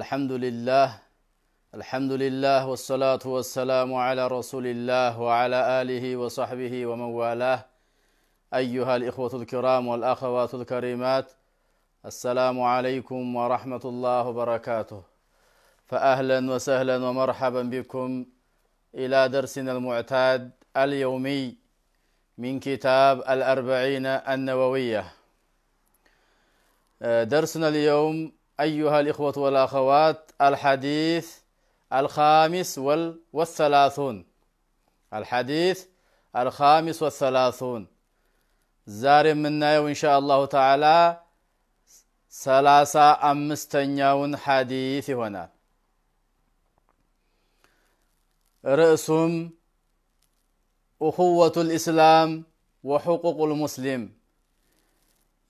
الحمد لله الحمد لله والصلاة والسلام على رسول الله وعلى آله وصحبه ومن والاه أيها الإخوة الكرام والأخوات الكريمات السلام عليكم ورحمة الله وبركاته فأهلا وسهلا ومرحبا بكم إلى درسنا المعتاد اليومي من كتاب الأربعين النووية آه، درسنا اليوم أيها الإخوة والأخوات الحديث الخامس وال والثلاثون الحديث الخامس والثلاثون زار منا وإن شاء الله تعالى ثلاثة أمستنيون حديث هنا رأسهم أخوة الإسلام وحقوق المسلم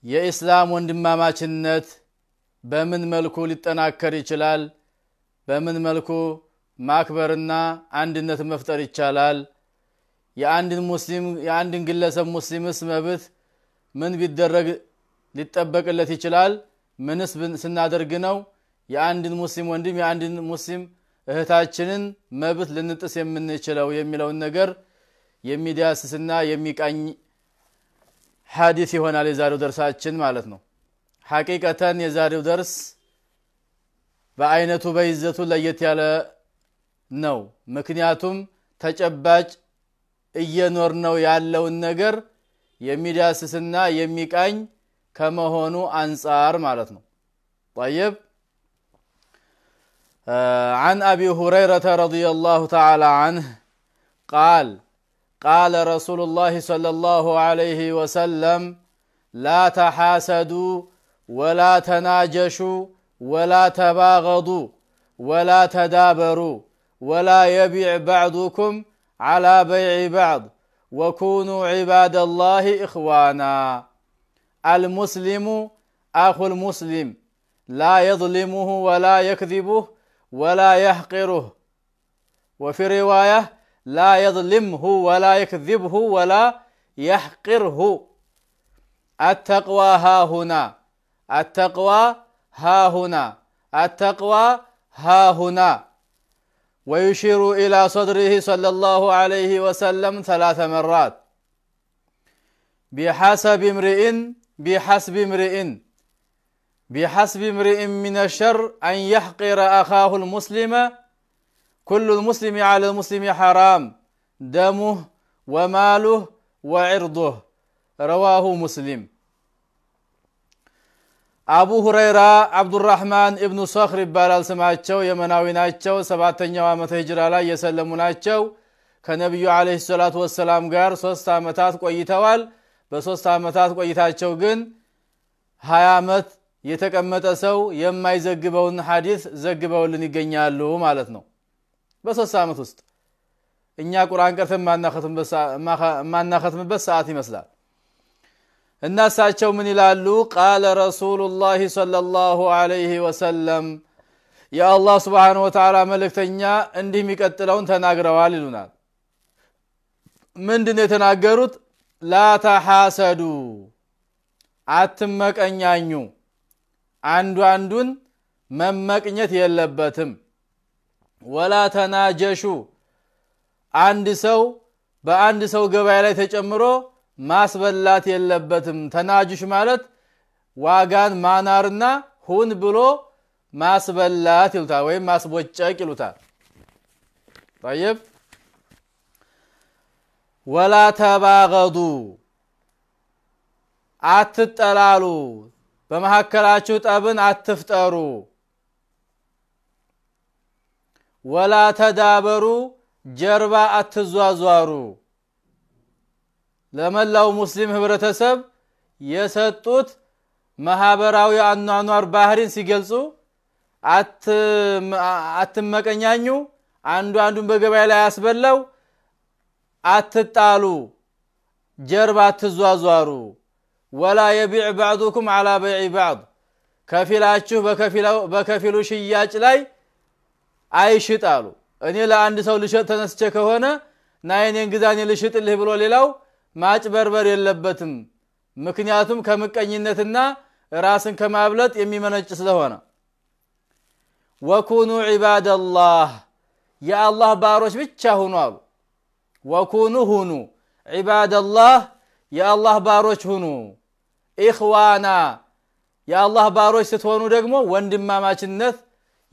يا إسلام وندما ما جنت በምን መልኩ ሊጠናከር ይችላል? በምን መልኩ ማክበርና አንድነት መፍጠር ይቻላል? የአንድን ግለሰብ ሙስሊምስ መብት ምን ቢደረግ ሊጠበቅለት ይችላል? ምንስ ስናደርግ ነው የአንድን ሙስሊም ወንድም የአንድን ሙስሊም እህታችንን መብት ልንጥስ የምንችለው የሚለውን ነገር የሚዳስስና የሚቃኝ ሀዲስ ይሆናል የዛሬው ደርሳችን ማለት ነው። حقيقة يزاريو درس بأين تبايزتو لأيتي على نو مكنياتم تجباج إيانور نو يعلو النقر يمي جاسسنا يمي كأن كما هونو أنصار مالتنا طيب آه عن أبي هريرة رضي الله تعالى عنه قال قال رسول الله صلى الله عليه وسلم لا تحاسدوا ولا تناجشوا ولا تباغضوا ولا تدابروا ولا يبيع بعضكم على بيع بعض وكونوا عباد الله إخوانا المسلم أخو المسلم لا يظلمه ولا يكذبه ولا يحقره وفي رواية لا يظلمه ولا يكذبه ولا يحقره التقوى ها هنا التقوى ها هنا التقوى ها هنا ويشير إلى صدره صلى الله عليه وسلم ثلاث مرات بحسب امرئ بحسب امرئ بحسب امرئ من الشر أن يحقر أخاه المسلم كل المسلم على المسلم حرام دمه وماله وعرضه رواه مسلم አቡ ሁረይራ አብዱራህማን ኢብኑ ሶክር ይባላል ስማቸው። የመናዊ ናቸው። ሰባተኛው ዓመተ ሂጅራ ላይ የሰለሙ ናቸው። ከነቢዩ ዓለይሂ ሰላቱ ወሰላም ጋር ሶስት ዓመታት ቆይተዋል። በሶስት ዓመታት ቆይታቸው ግን ሀያ ዓመት የተቀመጠ ሰው የማይዘግበውን ሐዲስ ዘግበውልን ይገኛሉ ማለት ነው። በሶስት ዓመት ውስጥ እኛ ቁርአን ቀርተን ማናኸትምበት ሰዓት ይመስላል እና እሳቸው ምን ይላሉ? ቃለ ረሱሉላሂ ሰለላሁ አለይህ ወሰለም የአላህ ስብሓነሁ ወተዓላ መልእክተኛ እንዲህ የሚቀጥለውን ተናግረዋል ይሉናል። ምንድን የተናገሩት? ላተሐሰዱ አትመቀኛኙ፣ አንዱ አንዱን መመቅኘት የለበትም። ወላ ተናጀሹ አንድ ሰው በአንድ ሰው ገበያ ላይ ተጨምሮ ማስበላት የለበትም። ተናጅሽ ማለት ዋጋን ማናርና ሁን ብሎ ማስበላት ይሉታል፣ ወይም ማስቦጨቅ ይሉታል። ጠይብ ወላ ተባገዱ አትጠላሉ፣ በመካከላችሁ ጠብን አትፍጠሩ። ወላ ተዳበሩ ጀርባ አትዟዟሩ። ለመላው ሙስሊም ህብረተሰብ የሰጡት ማህበራዊ አኗኗር ባህሪን ሲገልጹ አትመቀኛኙ፣ አንዱ አንዱን በገበያ ላይ ያስበላው፣ አትጣሉ፣ ጀርባ አትዟዟሩ፣ ወላ የቢዕ ባዕዱኩም አላ በይዕ ባዕድ፣ ከፊላችሁ በከፊሉ ሽያጭ ላይ አይሽጣሉ። እኔ ለአንድ ሰው ልሸጥ ተነስቼ ከሆነ ናይኔን ግዛኔ ልሽጥልህ ብሎ ሌላው ማጭበርበር የለበትም። ምክንያቱም ከምቀኝነትና ራስን ከማብለጥ የሚመነጭ ስለሆነ ወኩኑ ዒባደላህ የአላህ ባሮች ብቻ ሁኑ አሉ። ወኩኑ ሁኑ ዒባደላህ የአላህ ባሮች ሁኑ። ኢኽዋና የአላህ ባሮች ስትሆኑ ደግሞ ወንድማማችነት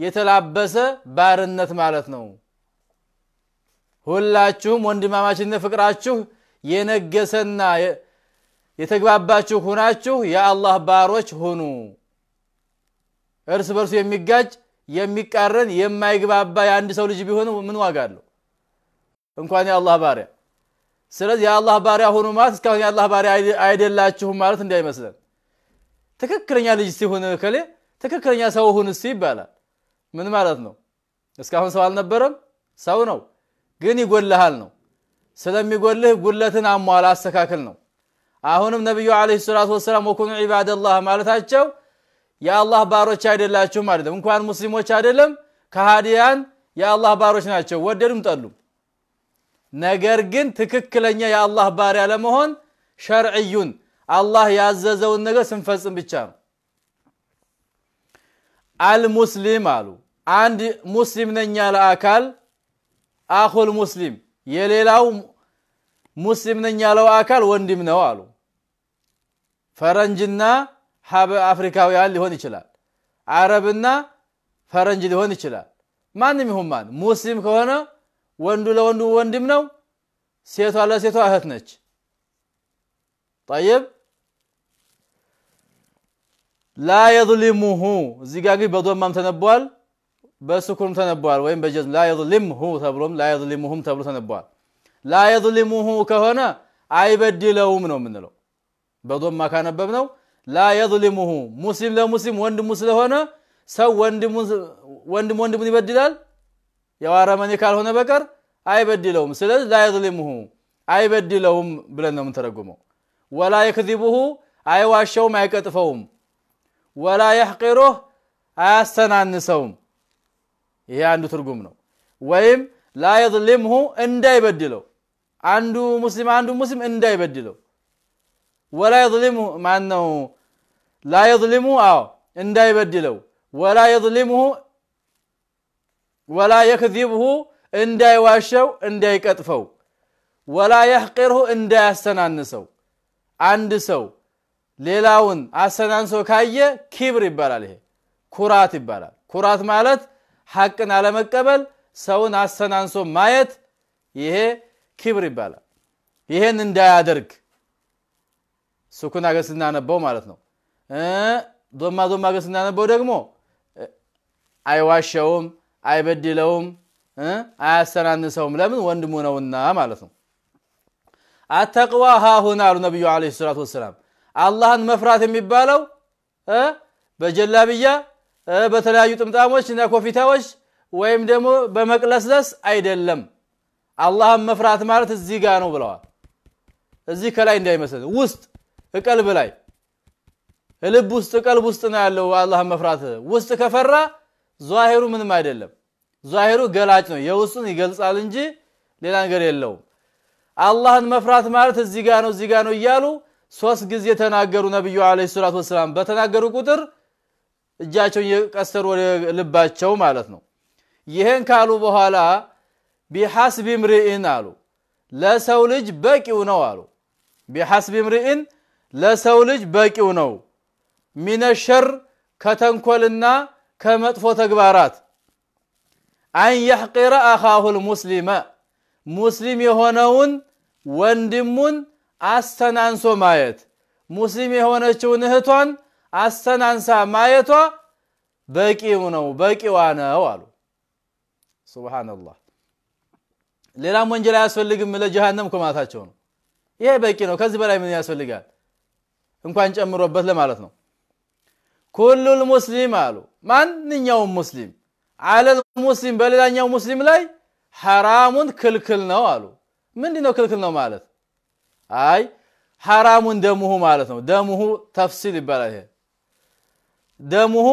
የተላበሰ ባርነት ማለት ነው። ሁላችሁም ወንድማማችነት ፍቅራችሁ የነገሰና የተግባባችሁ ሁናችሁ የአላህ ባሮች ሁኑ። እርስ በርሱ የሚጋጭ የሚቃረን የማይግባባ የአንድ ሰው ልጅ ቢሆን ምን ዋጋ አለው? እንኳን የአላህ ባሪያ። ስለዚህ የአላህ ባሪያ ሁኑ ማለት እስካሁን የአላህ ባሪያ አይደላችሁም ማለት እንዳይመስለን። ትክክለኛ ልጅ ሲሆን ከሌ ትክክለኛ ሰው ሁን እስቲ ይባላል። ምን ማለት ነው? እስካሁን ሰው አልነበረም፣ ሰው ነው ግን ይጎልሃል ነው ስለሚጎልህ ጉለትን አሟላ አስተካክል ነው። አሁንም ነቢዩ ዓለይሂ ሰላቱ ወሰላም ወኩኑ ዒባደላህ ማለታቸው የአላህ ባሮች አይደላችሁም ማለት ነው። እንኳን ሙስሊሞች አይደለም ከሃዲያን የአላህ ባሮች ናቸው፣ ወደዱም ጠሉም። ነገር ግን ትክክለኛ የአላህ ባሪያ ለመሆን ሸርዕዩን አላህ ያዘዘውን ነገር ስንፈጽም ብቻ ነው። አልሙስሊም አሉ አንድ ሙስሊም ነኝ ያለ አካል አኹል ሙስሊም የሌላው ሙስሊም ነኝ ያለው አካል ወንድም ነው አሉ። ፈረንጅና ሀበ አፍሪካውያን ሊሆን ይችላል። አረብና ፈረንጅ ሊሆን ይችላል። ማንም ይሁን ማን ሙስሊም ከሆነ ወንዱ ለወንዱ ወንድም ነው፣ ሴቷ ለሴቷ እህት ነች። ጠይብ ላ የዝሊሙሁ እዚህ ጋ ግን በዶማም ተነቧል። በስኩርም ተነቧል። ወይም በጀዝም ላ የظልምሁ ተብሎም ላ የظልሙሁም ተብሎ ተነቧል። ላ የظልሙሁ ከሆነ አይበድለውም ነው የምንለው። በዶማ ካነበብ ነው ላ የظልሙሁ ሙስሊም ለሙስሊም ወንድሙ ስለሆነ ሰው ወንድም ወንድሙን ይበድላል ያው አረመኔ ካልሆነ በቀር አይበድለውም። ስለዚህ ላ የظልሙሁ አይበድለውም ብለን ነው የምንተረጉመው። ወላ የክዚቡሁ አይዋሸውም፣ አይቀጥፈውም። ወላ የሕቂሩህ አያስተናንሰውም ይሄ አንዱ ትርጉም ነው። ወይም ላ እንዳይበድለው አንዱ ሙስሊም አንዱ ሙስሊም እንዳይበድለው ወላ ማን ነው ላ አዎ እንዳይበድለው ወላ የዝሊምሁ ወላ የክዚብሁ እንዳይዋሸው እንዳይቀጥፈው ወላ የሕቅርሁ እንዳያሰናንሰው አንድ ሰው ሌላውን አስተናንሶ ካየ ኪብር ይባላል። ይሄ ኩራት ይባላል። ኩራት ማለት ሐቅን አለመቀበል፣ ሰውን አሰናንሶ ማየት ይሄ ክብር ይባላል። ይሄን እንዳያደርግ ሱኩን አገር ስናነበው ማለት ነው። ዶማ ዶማ አገር ስናነበው ደግሞ አይዋሸውም፣ አይበድለውም፣ አያሰናንሰውም። ለምን ወንድሙ ነውና ማለት ነው። አተቅዋ ሃሁና አሉ ነቢዩ ዓለይሂ ሰላቱ ወሰላም። አላህን መፍራት የሚባለው በጀላብያ በተለያዩ ጥምጣሞች እና ኮፊታዎች ወይም ደግሞ በመቅለስለስ አይደለም። አላህን መፍራት ማለት እዚህ ጋር ነው ብለዋል። እዚህ ከላይ እንዳይመስል ውስጥ እቀልብ ላይ ልብ ውስጥ እቀልብ ውስጥ ነው ያለው። አላህን መፍራት ውስጥ ከፈራ ዛሂሩ ምንም አይደለም። ዛሂሩ ገላጭ ነው፣ የውስጡን ይገልጻል እንጂ ሌላ ነገር የለውም። አላህን መፍራት ማለት እዚህ ጋር ነው፣ እዚህ ጋር ነው እያሉ ሶስት ጊዜ ተናገሩ። ነብዩ አለይሂ ሰላቱ ወሰላም በተናገሩ ቁጥር እጃቸውን እየቀሰሩ ወደ ልባቸው ማለት ነው። ይህን ካሉ በኋላ ቢሐስቢ ምርኢን አሉ ለሰው ልጅ በቂው ነው አሉ። ቢሐስቢ ምርኢን ለሰው ልጅ በቂው ነው ሚነሸር ከተንኮልና ከመጥፎ ተግባራት አን የሕቂረ አኻሁል ሙስሊመ ሙስሊም የሆነውን ወንድሙን አስተናንሶ ማየት ሙስሊም የሆነችውን እህቷን አስተናንሳ ማየቷ በቂው ነው በቂዋ ነው አሉ። ሱብሃነላህ ሌላም ወንጀል አያስፈልግም ለጀሃነም ኩማታቸው ነው። ይሄ በቂ ነው። ከዚህ በላይ ምን ያስፈልጋል? እንኳን ጨምሮበት ለማለት ነው። ኩሉል ሙስሊም አሉ ማንኛውም ሙስሊም አለል ሙስሊም በሌላኛው ሙስሊም ላይ ሐራሙን ክልክል ነው አሉ። ምንድን ነው ክልክል ነው ማለት? አይ ሐራሙን ደሙሁ ማለት ነው። ደሙሁ ተፍሲል ይባላል ይሄ ደሙሁ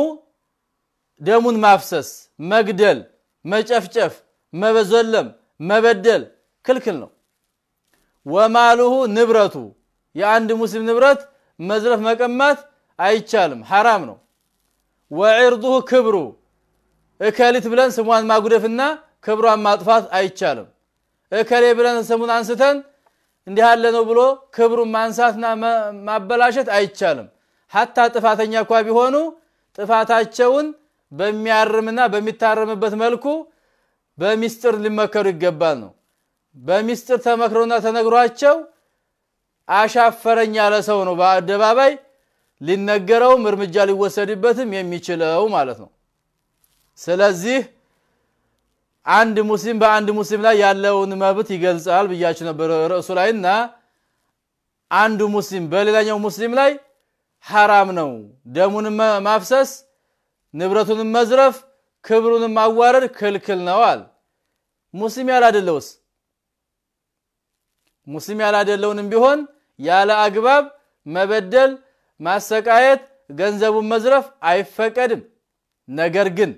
ደሙን ማፍሰስ፣ መግደል፣ መጨፍጨፍ፣ መበዘለም፣ መበደል ክልክል ነው። ወማሉሁ ንብረቱ የአንድ ሙስሊም ንብረት መዝረፍ መቀማት አይቻልም፣ ሐራም ነው። ወዕርዱሁ ክብሩ እከሊት ብለን ስሟን ማጉደፍና ክብሯን ማጥፋት አይቻልም። እከሌ ብለን ስሙን አንስተን እንዲህ አለ ነው ብሎ ክብሩን ማንሳትና ማበላሸት አይቻልም። ሀታ ጥፋተኛ እኳ ቢሆኑ ጥፋታቸውን በሚያርምና በሚታረምበት መልኩ በሚስጥር ሊመከሩ ይገባል ነው። በሚስጥር ተመክረውና ተነግሯቸው አሻፈረኝ ያለ ሰው ነው በአደባባይ ሊነገረውም እርምጃ ሊወሰድበትም የሚችለው ማለት ነው። ስለዚህ አንድ ሙስሊም በአንድ ሙስሊም ላይ ያለውን መብት ይገልጻል ብያችሁ ነበር ርዕሱ ላይ እና አንዱ ሙስሊም በሌላኛው ሙስሊም ላይ ሐራም ነው። ደሙን ማፍሰስ፣ ንብረቱን መዝረፍ፣ ክብሩን ማዋረድ ክልክል ነዋል። ሙስሊም ያላደለውስ ሙስሊም ያላደለውንም ቢሆን ያለ አግባብ መበደል፣ ማሰቃየት፣ ገንዘቡን መዝረፍ አይፈቀድም። ነገር ግን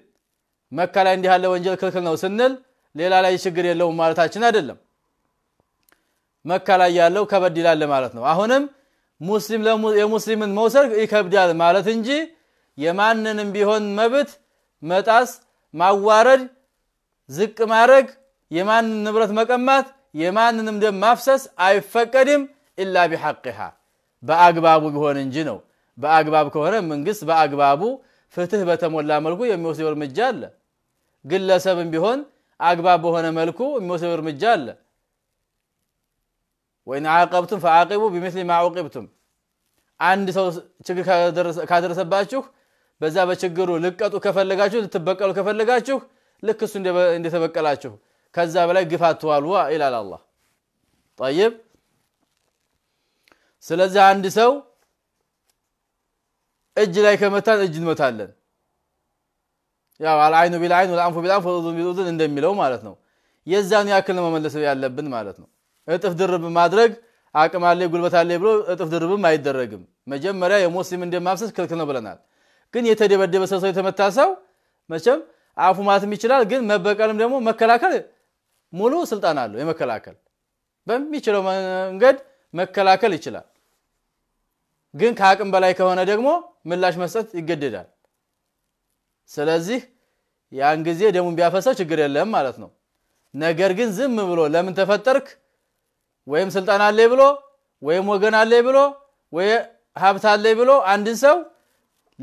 መካ ላይ እንዲህ ያለ ወንጀል ክልክል ነው ስንል ሌላ ላይ ችግር የለውም ማለታችን አይደለም። መካ ላይ ያለው ከበድ ይላል ማለት ነው። አሁንም ሙስሊም የሙስሊምን መውሰድ ይከብዳል ማለት እንጂ የማንንም ቢሆን መብት መጣስ፣ ማዋረድ፣ ዝቅ ማድረግ፣ የማንን ንብረት መቀማት፣ የማንንም ደም ማፍሰስ አይፈቀድም። ኢላ ቢሐቅሃ በአግባቡ ቢሆን እንጂ ነው። በአግባብ ከሆነ መንግስት በአግባቡ ፍትህ በተሞላ መልኩ የሚወስደው እርምጃ አለ። ግለሰብም ቢሆን አግባብ በሆነ መልኩ የሚወስደው እርምጃ አለ። ወይን አቀብቱም ፈአቂቡ ቢሚስሊ ማ አንድ ሰው ችግር ካደረሰባችሁ በዛ በችግሩ ልቀጡ ከፈለጋችሁ ልትበቀሉ ከፈለጋችሁ ልክ እሱ እንደተበቀላችሁ ከዛ በላይ ግፍ አትዋሉ ይላል አላህ። ጠይብ ስለዚህ አንድ ሰው እጅ ላይ ከመታን እጅ እንመታለን። ያው አልአይኑ ቢልአይን ወልአንፉ ቢልአንፍ ወልኡዙን ቢልኡዙን እንደሚለው ማለት ነው። የዛኑ ያክል ነው መመለስ ያለብን ማለት ነው። እጥፍ ድርብ ማድረግ አቅም አለ ጉልበት አለ ብሎ እጥፍ ድርብም አይደረግም። መጀመሪያ የሙስሊም እንደማፍሰስ ክልክል ነው ብለናል። ግን የተደበደበ ሰው ሰው የተመታ ሰው መቼም አፉ ማትም ይችላል። ግን መበቀልም ደግሞ መከላከል ሙሉ ስልጣን አለው። የመከላከል በሚችለው መንገድ መከላከል ይችላል። ግን ከአቅም በላይ ከሆነ ደግሞ ምላሽ መስጠት ይገደዳል። ስለዚህ ያን ጊዜ ደሙን ቢያፈሰው ችግር የለም ማለት ነው። ነገር ግን ዝም ብሎ ለምን ተፈጠርክ ወይም ስልጣን አለ ብሎ ወይም ወገን አለ ብሎ ወይ ሀብት አለ ብሎ አንድን ሰው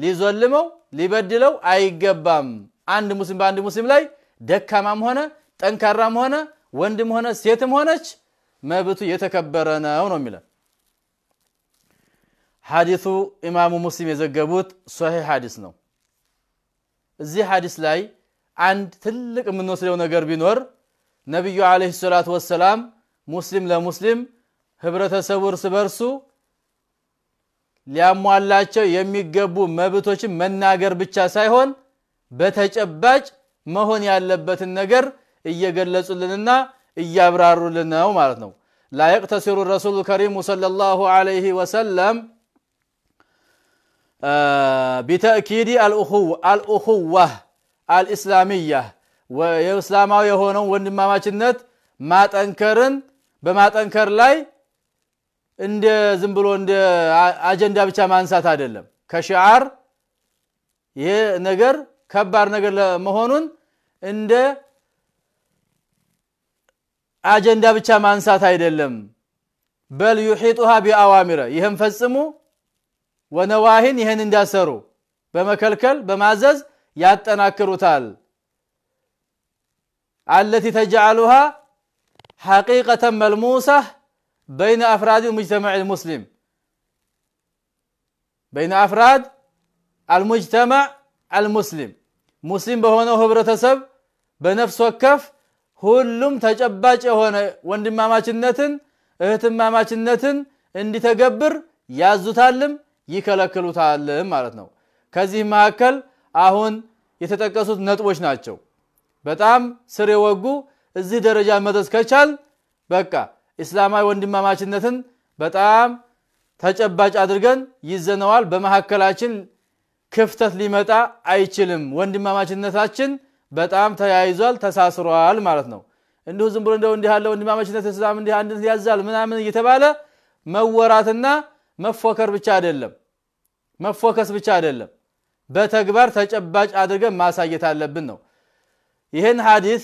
ሊዞልመው ሊበድለው አይገባም። አንድ ሙስሊም በአንድ ሙስሊም ላይ ደካማም ሆነ ጠንካራም ሆነ ወንድም ሆነ ሴትም ሆነች መብቱ የተከበረ ነው ነው የሚለን ሐዲሱ ኢማሙ ሙስሊም የዘገቡት ሶሒህ ሐዲስ ነው። እዚህ ሐዲስ ላይ አንድ ትልቅ የምንወስደው ነገር ቢኖር ነቢዩ ዓለይሂ ሰላቱ ወሰላም ሙስሊም ለሙስሊም ህብረተሰቡ እርስ በርሱ ሊያሟላቸው የሚገቡ መብቶችን መናገር ብቻ ሳይሆን በተጨባጭ መሆን ያለበትን ነገር እየገለጹልንና እያብራሩልን ነው ማለት ነው። ላ የቅተሲሩ ረሱሉ ከሪሙ ሰለላሁ ዐለይሂ ወሰለም ቢተእኪድ አልኡኹዋህ አልኢስላሚያ የእስላማዊ የሆነው ወንድማማችነት ማጠንከርን በማጠንከር ላይ እንደ ዝም ብሎ እንደ አጀንዳ ብቻ ማንሳት አይደለም። ከሽዓር ይሄ ነገር ከባድ ነገር መሆኑን እንደ አጀንዳ ብቻ ማንሳት አይደለም። በል ዩሒጡሃ ቢአዋሚረ ይህም ፈጽሙ ወነዋሂን ይህን እንዲያሰሩ በመከልከል በማዘዝ ያጠናክሩታል አለቲ ተጃአሉሃ حقيقة ملموسة بين أفراد المجتمع المسلم بين أفراد المجتمع المسلم ሙስሊም በሆነው ህብረተሰብ በነፍስ ወከፍ ሁሉም ተጨባጭ የሆነ ወንድማማችነትን እህትማማችነትን እንዲተገብር ያዙታልም ይከለክሉታልም ማለት ነው። ከዚህ መካከል አሁን የተጠቀሱት ነጥቦች ናቸው። በጣም ስር የወጉ እዚህ ደረጃ መድረስ ከቻል በቃ እስላማዊ ወንድማማችነትን በጣም ተጨባጭ አድርገን ይዘነዋል። በመካከላችን ክፍተት ሊመጣ አይችልም። ወንድማማችነታችን በጣም ተያይዟል፣ ተሳስሯል ማለት ነው። እንዲሁ ዝም ብሎ እንደው እንዲህ ያለ ወንድማማችነት እስላም እንዲህ አንድነት ያዛል ምናምን እየተባለ መወራትና መፎከር ብቻ አይደለም፣ መፎከስ ብቻ አይደለም። በተግባር ተጨባጭ አድርገን ማሳየት አለብን ነው ይህን ሐዲስ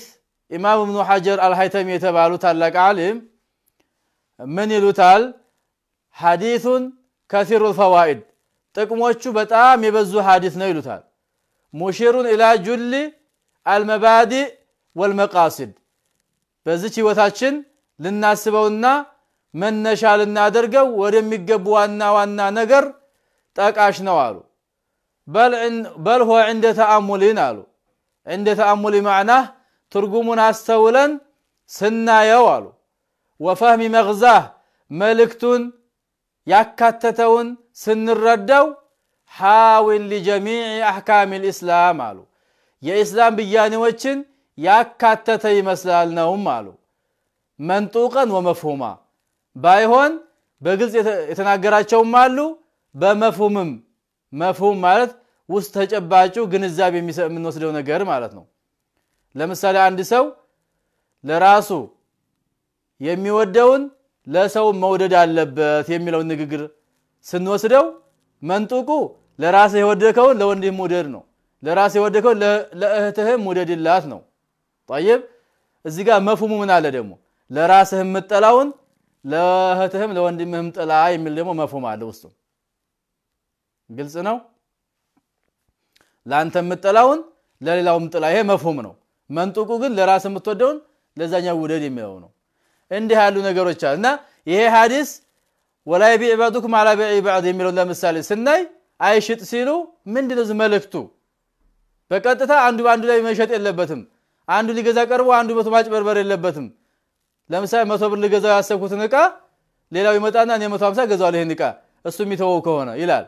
ኢማም እብኑ ሐጀር አልሀይተሚ የተባሉ ታላቅ አሊም ምን ይሉታል? ሐዲሱን ከሲሩ ፈዋኢድ ጥቅሞቹ በጣም የበዙ ሐዲስ ነው ይሉታል። ሙሽሩን ኢላ ጁሊ አልመባዲ ወልመቃሲድ በዚች ህይወታችን ልናስበውና መነሻ ልናደርገው ወደሚገቡ ዋና ዋና ነገር ጠቃሽ ነው አሉ። በል ሆ ዕንደ ተአሙሊን አሉ ዕንደ ተአሙሊ ማዕናህ ትርጉሙን አስተውለን ስናየው አሉ ወፈህሚ መግዛህ መልእክቱን ያካተተውን ስንረዳው ሓዊን ሊጀሚዕ አሕካም ልእስላም አሉ የኢስላም ብያኔዎችን ያካተተ ይመስላል ነውም አሉ መንጡቀን ወመፍሁማ ባይሆን በግልጽ የተናገራቸውም አሉ በመፍሁምም መፍሁም ማለት ውስጥ ተጨባጩ ግንዛቤ የምንወስደው ነገር ማለት ነው ለምሳሌ አንድ ሰው ለራሱ የሚወደውን ለሰው መውደድ አለበት የሚለውን ንግግር ስንወስደው መንጡቁ ለራስህ የወደከውን ለወንድህ ውደድ ነው። ለራስህ የወደከውን ለእህትህም ውደድላት ነው። ጠይብ እዚህ ጋር መፍሙ ምን አለ ደግሞ ለራስህ የምጠላውን ለእህትህም ለወንድምህም ጥላ የሚል ደግሞ መፍሁም አለ ውስጡ። ግልጽ ነው። ለአንተ የምጠላውን ለሌላውም ጥላ፣ ይሄ መፍሁም ነው። መንጡቁ ግን ለራስ የምትወደውን ለዛኛው ውደድ የሚለው ነው። እንዲህ ያሉ ነገሮች አሉ እና ይሄ ሀዲስ ወላይ የቢዕ ባዕዱኩም አላ ቢዕ ባዕድ የሚለውን ለምሳሌ ስናይ አይሽጥ ሲሉ ምንድን ነው መልእክቱ? በቀጥታ አንዱ በአንዱ ላይ መሸጥ የለበትም። አንዱ ሊገዛ ቀርቦ አንዱ በቶ ማጭበርበር የለበትም። ለምሳሌ መቶ ብር ልገዛው ያሰብኩትን እቃ ሌላው ይመጣና እኔ መቶ ሀምሳ ገዛዋል ይህን እቃ እሱ የሚተወው ከሆነ ይላል።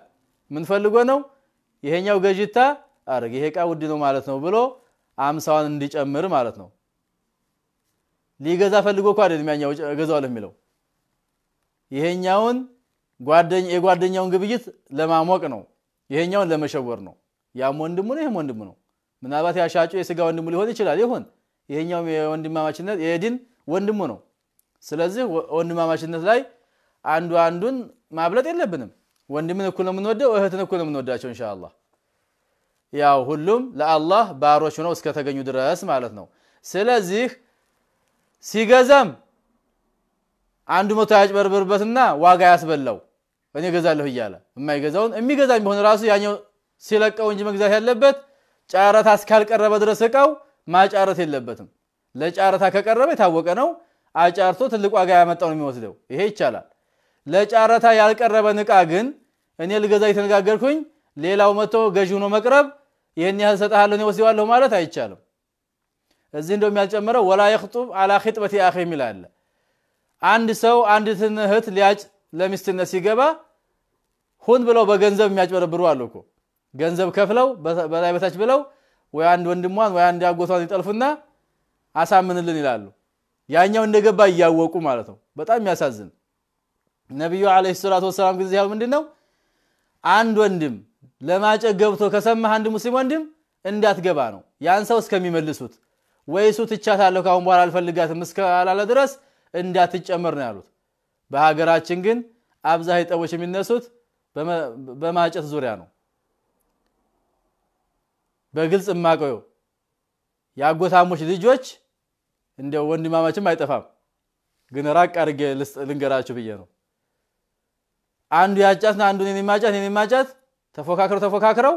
ምንፈልጎ ነው ይሄኛው ገዥታ አረግ ይሄ እቃ ውድ ነው ማለት ነው ብሎ አምሳዋን እንዲጨምር ማለት ነው። ሊገዛ ፈልጎ እኮ አይደለም ያኛው እገዛዋለሁ የሚለው ይሄኛውን የጓደኛውን ግብይት ለማሞቅ ነው። ይሄኛውን ለመሸወር ነው። ያም ወንድሙ ነው፣ ይህም ወንድሙ ነው። ምናልባት ያሻጩ የስጋ ወንድሙ ሊሆን ይችላል ይሁን። ይሄኛው የወንድማማችነት የዲን ወንድሙ ነው። ስለዚህ ወንድማማችነት ላይ አንዱ አንዱን ማብለጥ የለብንም። ወንድምን እኩል ነው የምንወደው፣ እህትን እኩል ነው የምንወዳቸው ኢንሻአላህ። ያው ሁሉም ለአላህ ባሮች ሆነው እስከተገኙ ድረስ ማለት ነው። ስለዚህ ሲገዛም አንዱ መቶ ያጭበርብርበትና ዋጋ ያስበላው እኔ ገዛለሁ እያለ የማይገዛውን የሚገዛ ቢሆን ራሱ ያኛው ሲለቀው እንጂ መግዛት ያለበት ጨረታ እስካልቀረበ ድረስ እቃው ማጫረት የለበትም። ለጨረታ ከቀረበ የታወቀ ነው። አጫርቶ ትልቅ ዋጋ ያመጣው ነው የሚወስደው። ይሄ ይቻላል። ለጨረታ ያልቀረበን እቃ ግን እኔ ልገዛ የተነጋገርኩኝ ሌላው መቶ ገዢ ሆኖ መቅረብ ይህን ያህል ሰጠሃለሁ እኔ ወስደዋለሁ ማለት አይቻልም። እዚህ እንደውም ያልጨመረው ወላ የኽጡብ አላ ኺጥበቲ አኺ የሚል አለ። አንድ ሰው አንዲትን እህት ሊያጭ ለሚስትነት ሲገባ ሁን ብለው በገንዘብ የሚያጭበረብሩ አሉ እኮ ገንዘብ ከፍለው በላይ በታች ብለው ወይ አንድ ወንድሟን ወይ አንድ አጎቷን ይጠልፉና አሳምንልን ይላሉ። ያኛው እንደገባ እያወቁ ማለት ነው። በጣም የሚያሳዝን ነቢዩ ዓለይሂ ሰላቱ ወሰላም ጊዜ ያሉ ምንድን ነው አንድ ወንድም ለማጨቅ ገብቶ ከሰማህ አንድ ሙስሊም ወንድም እንዳትገባ ነው። ያን ሰው እስከሚመልሱት ወይ እሱ ትቻታለሁ ካሁን በኋላ አልፈልጋትም እስካላለ ድረስ እንዳትጨመር ነው ያሉት። በሀገራችን ግን አብዛኝ ጠቦች የሚነሱት በማጨት ዙሪያ ነው። በግልጽ የማቀው የአጎታሞች ልጆች እንደ ወንድማማችም አይጠፋም፣ ግን ራቅ አድርጌ ልንገራችሁ ብዬ ነው። አንዱ ያጫት አንዱን የሚማጫት የሚማጫት ተፎካክረው ተፎካክረው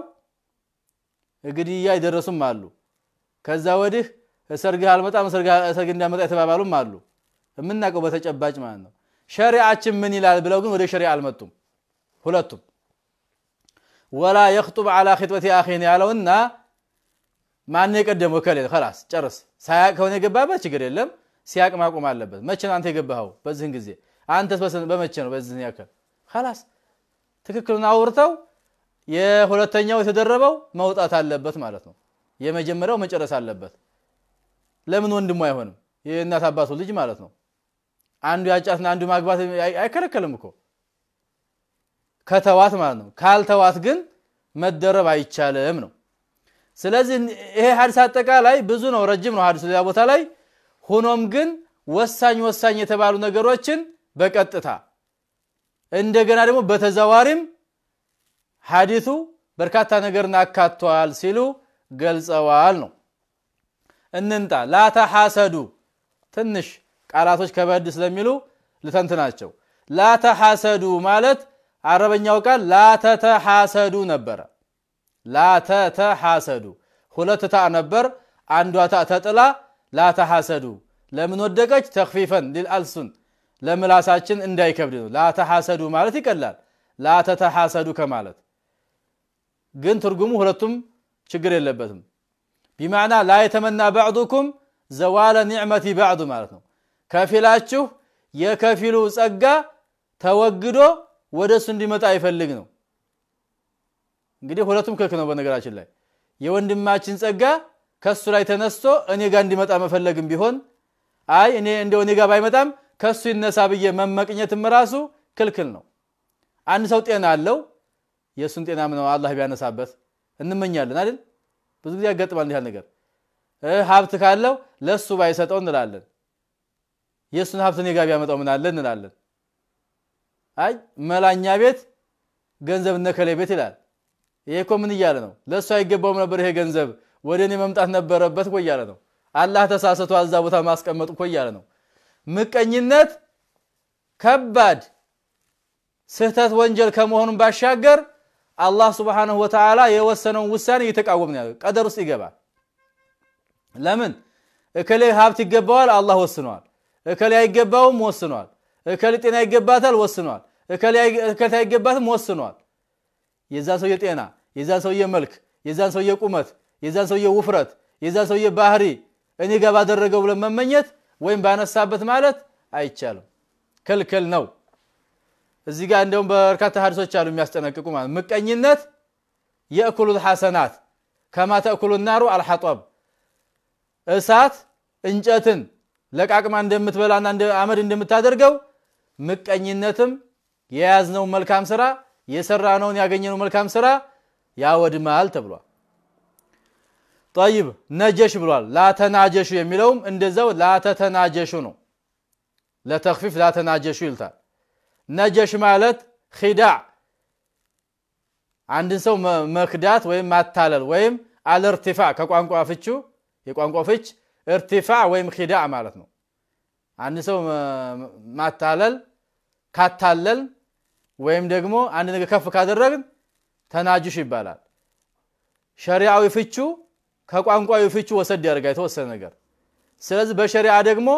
ግድያ አይደረሱም አሉ። ከዛ ወዲህ እሰርግህ አልመጣም እሰርግ እንዳመጣ የተባባሉም አሉ። የምናውቀው በተጨባጭ ማለት ነው። ሸሪዓችን ምን ይላል ብለው ግን ወደ ሸሪዓ አልመጡም ሁለቱም። ወላ የኽጡብ ዓላ ኺጥበቲ አኺን ያለውና ማነው የቀደመው ከሌል ኸላስ ጨርስ። ሳያቅ ከሆነ የገባበት ችግር የለም ሲያቅ ማቆም አለበት። መቼ ነው አንተ የገባኸው? በዚህን ጊዜ አንተስ በመቼ ነው? በዚህን ያክል ኸላስ ትክክሉን አውርተው የሁለተኛው የተደረበው መውጣት አለበት ማለት ነው። የመጀመሪያው መጨረስ አለበት። ለምን ወንድሙ አይሆንም? የእናት አባቱ ልጅ ማለት ነው። አንዱ ያጫትና አንዱ ማግባት አይከለከልም እኮ ከተዋት ማለት ነው። ካልተዋት ግን መደረብ አይቻልም ነው። ስለዚህ ይሄ ሀዲስ አጠቃላይ ብዙ ነው፣ ረጅም ነው ሀዲሱ ሌላ ቦታ ላይ ሆኖም ግን ወሳኝ ወሳኝ የተባሉ ነገሮችን በቀጥታ እንደገና ደግሞ በተዘዋሪም ሐዲቱ በርካታ ነገርን አካቷል ሲሉ ገልጸዋል ነው እንንጣ ላተሐሰዱ ትንሽ ቃላቶች ከበድ ስለሚሉ ልተንትናቸው ላተሐሰዱ ማለት አረበኛው ቃል ላተተሐሰዱ ነበረ ላተተሐሰዱ ሁለት ታ ነበር አንዷ ታ ተጥላ ላተሐሰዱ ለምን ወደቀች ተክፊፈን ሊልአልሱን ለምላሳችን እንዳይከብድ ነው ላተሐሰዱ ማለት ይቀላል ላተተሐሰዱ ከማለት ግን ትርጉሙ ሁለቱም ችግር የለበትም። ቢማዕና ላ የተመና ባዕዱኩም ዘዋለ ኒዕመቲ ባዕዱ ማለት ነው። ከፊላችሁ የከፊሉ ጸጋ ተወግዶ ወደ እሱ እንዲመጣ አይፈልግ ነው። እንግዲህ ሁለቱም ክክ ነው። በነገራችን ላይ የወንድማችን ጸጋ ከሱ ላይ ተነስቶ እኔ ጋር እንዲመጣ መፈለግም ቢሆን አይ እኔ እንደው እኔ ጋር ባይመጣም ከሱ ይነሳ ብዬ መመቅኘትም ራሱ ክልክል ነው። አንድ ሰው ጤና አለው የእሱን ጤና ምነው አላህ ቢያነሳበት እንመኛለን አይደል? ብዙ ጊዜ ያጋጥማል እንዲህ ያለ ነገር። ሀብት ካለው ለእሱ ባይሰጠው እንላለን። የእሱን ሀብት እኔ ጋ ቢያመጣው ምናለን እንላለን። አይ መላኛ ቤት ገንዘብ እነከሌ ቤት ይላል። ይሄ እኮ ምን እያለ ነው? ለእሱ አይገባውም ነበር ይሄ ገንዘብ ወደ እኔ መምጣት ነበረበት እኮ እያለ ነው። አላህ ተሳሰቶ አዛ ቦታ ማስቀመጡ እኮ እያለ ነው። ምቀኝነት ከባድ ስህተት ወንጀል ከመሆኑን ባሻገር አላህ ስብሓንሁ ወተዓላ የወሰነውን ውሳኔ እየተቃወም ነው ቀደር ውስጥ ይገባል። ለምን እከሌ ሀብት ይገባዋል፣ አላህ ወስኗል እከሌ አይገባውም፣ ወስኗል እከሌ ጤና ይገባታል፣ ወስኗል እከሌ አይገባትም፣ ወስኗል የዛን ሰውየ ጤና፣ የዛን ሰውየ መልክ፣ የዛን ሰውየ ቁመት፣ የዛን ሰውየ ውፍረት፣ የዛን ሰውየ ባህሪ እኔ ጋር ባደረገው ብለን መመኘት ወይም ባነሳበት ማለት አይቻልም፣ ክልክል ነው። እዚህ ጋር እንደውም በርካታ ሀዲሶች አሉ የሚያስጠነቅቁ ማለት ምቀኝነት የእኩሉ ሐሰናት ከማ ተእኩሉ ናሩ አልሐጠብ እሳት እንጨትን ለቃቅማ እንደምትበላና አመድ እንደምታደርገው ምቀኝነትም የያዝነውን መልካም ስራ የሰራነውን ያገኘነው መልካም ስራ ያወድማል ተብሏል። ጠይብ ነጀሽ ብሏል። ላተናጀሹ የሚለውም እንደዛው ላተተናጀሹ ነው። ለተክፊፍ ላተናጀሹ ይልታል። ነጀሽ ማለት ኺዳዕ አንድን ሰው መክዳት ወይም ማታለል ወይም አልእርቲፋ ከቋንቋ ፍቹ የቋንቋ ፍች እርቲፋ ወይም ኺዳዕ ማለት ነው። አንድ ሰው ማታለል ካታለል ወይም ደግሞ አንድ ነገር ከፍ ካደረግን ተናጁሽ ይባላል። ሸሪዓዊ ፍቹ ከቋንቋዊ ፍቹ ወሰድ ያደርጋ የተወሰነ ነገር። ስለዚህ በሸሪዓ ደግሞ